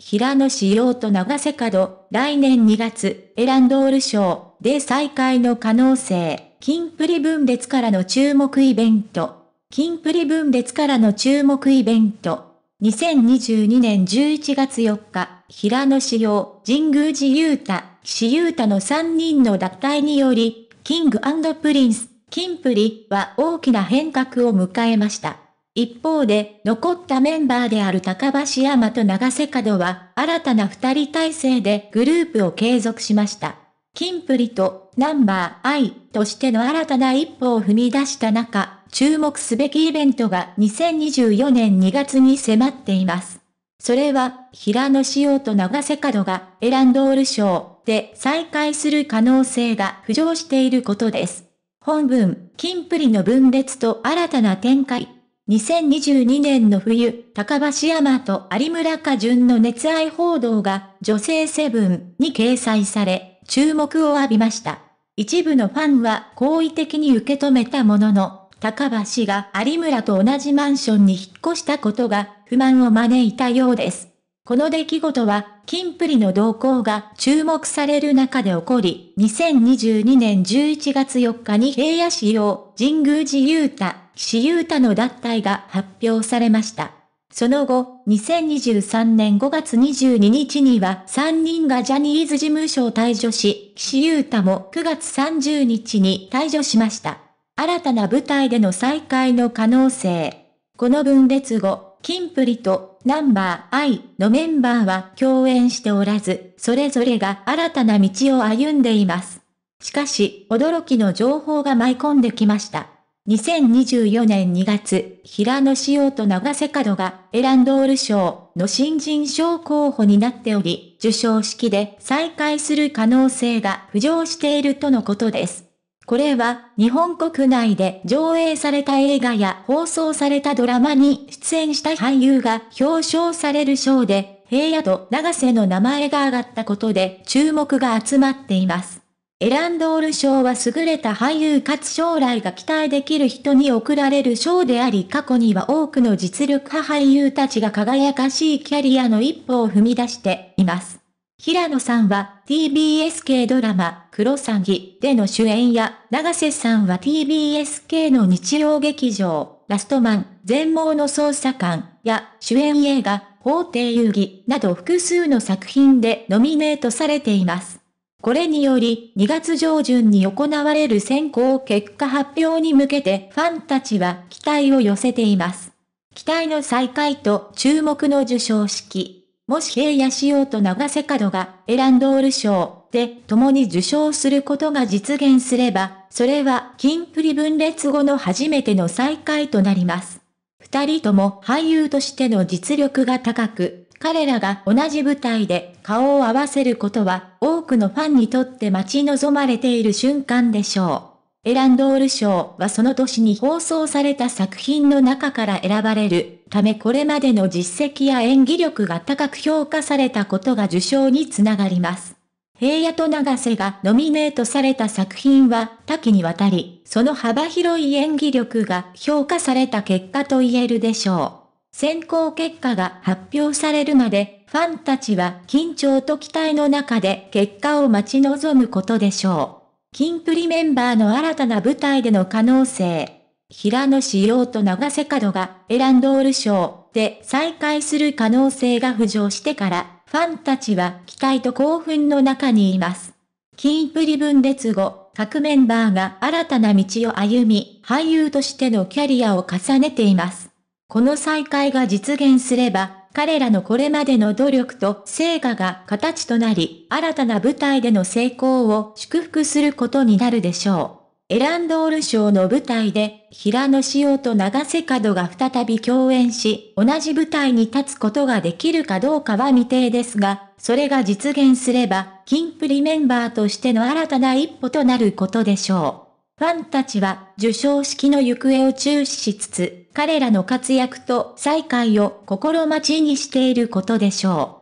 平野紫耀と長瀬角、来年2月、エランドール賞で再開の可能性、金プリ分裂からの注目イベント。金プリ分裂からの注目イベント。2022年11月4日、平野紫耀、神宮寺雄太、岸優太の3人の脱退により、キングプリンス、金プリは大きな変革を迎えました。一方で、残ったメンバーである高橋山と長瀬角は、新たな二人体制でグループを継続しました。キンプリとナンバー I としての新たな一歩を踏み出した中、注目すべきイベントが2024年2月に迫っています。それは、平野紫耀と長瀬角がエランドール賞で再開する可能性が浮上していることです。本文、キンプリの分裂と新たな展開。2022年の冬、高橋山と有村架純の熱愛報道が女性セブンに掲載され、注目を浴びました。一部のファンは好意的に受け止めたものの、高橋が有村と同じマンションに引っ越したことが不満を招いたようです。この出来事は金プリの動向が注目される中で起こり、2022年11月4日に平野市用、神宮寺雄太、岸う太の脱退が発表されました。その後、2023年5月22日には3人がジャニーズ事務所を退所し、岸優太も9月30日に退所しました。新たな舞台での再会の可能性。この分裂後、キンプリとナンバー I のメンバーは共演しておらず、それぞれが新たな道を歩んでいます。しかし、驚きの情報が舞い込んできました。2024年2月、平野紫耀と長瀬角がエランドール賞の新人賞候補になっており、受賞式で再開する可能性が浮上しているとのことです。これは日本国内で上映された映画や放送されたドラマに出演した俳優が表彰される賞で、平野と長瀬の名前が挙がったことで注目が集まっています。エランドール賞は優れた俳優かつ将来が期待できる人に贈られる賞であり過去には多くの実力派俳優たちが輝かしいキャリアの一歩を踏み出しています。平野さんは TBS 系ドラマ、クロサギでの主演や、長瀬さんは TBS 系の日曜劇場、ラストマン、全盲の捜査官や主演映画、法廷遊戯など複数の作品でノミネートされています。これにより、2月上旬に行われる選考結果発表に向けてファンたちは期待を寄せています。期待の再開と注目の受賞式。もし平野仕様と長瀬角がエランドール賞で共に受賞することが実現すれば、それは金プリ分裂後の初めての再会となります。二人とも俳優としての実力が高く、彼らが同じ舞台で顔を合わせることは多くのファンにとって待ち望まれている瞬間でしょう。エランドール賞はその年に放送された作品の中から選ばれるためこれまでの実績や演技力が高く評価されたことが受賞につながります。平野と長瀬がノミネートされた作品は多岐にわたり、その幅広い演技力が評価された結果と言えるでしょう。選考結果が発表されるまで、ファンたちは緊張と期待の中で結果を待ち望むことでしょう。キンプリメンバーの新たな舞台での可能性。平野紫耀と長瀬角がエランドール賞で再会する可能性が浮上してから、ファンたちは期待と興奮の中にいます。キープリ分裂後、各メンバーが新たな道を歩み、俳優としてのキャリアを重ねています。この再会が実現すれば、彼らのこれまでの努力と成果が形となり、新たな舞台での成功を祝福することになるでしょう。エランドール賞の舞台で、平野紫耀と長瀬角が再び共演し、同じ舞台に立つことができるかどうかは未定ですが、それが実現すれば、キンプリメンバーとしての新たな一歩となることでしょう。ファンたちは、受賞式の行方を注視しつつ、彼らの活躍と再会を心待ちにしていることでしょう。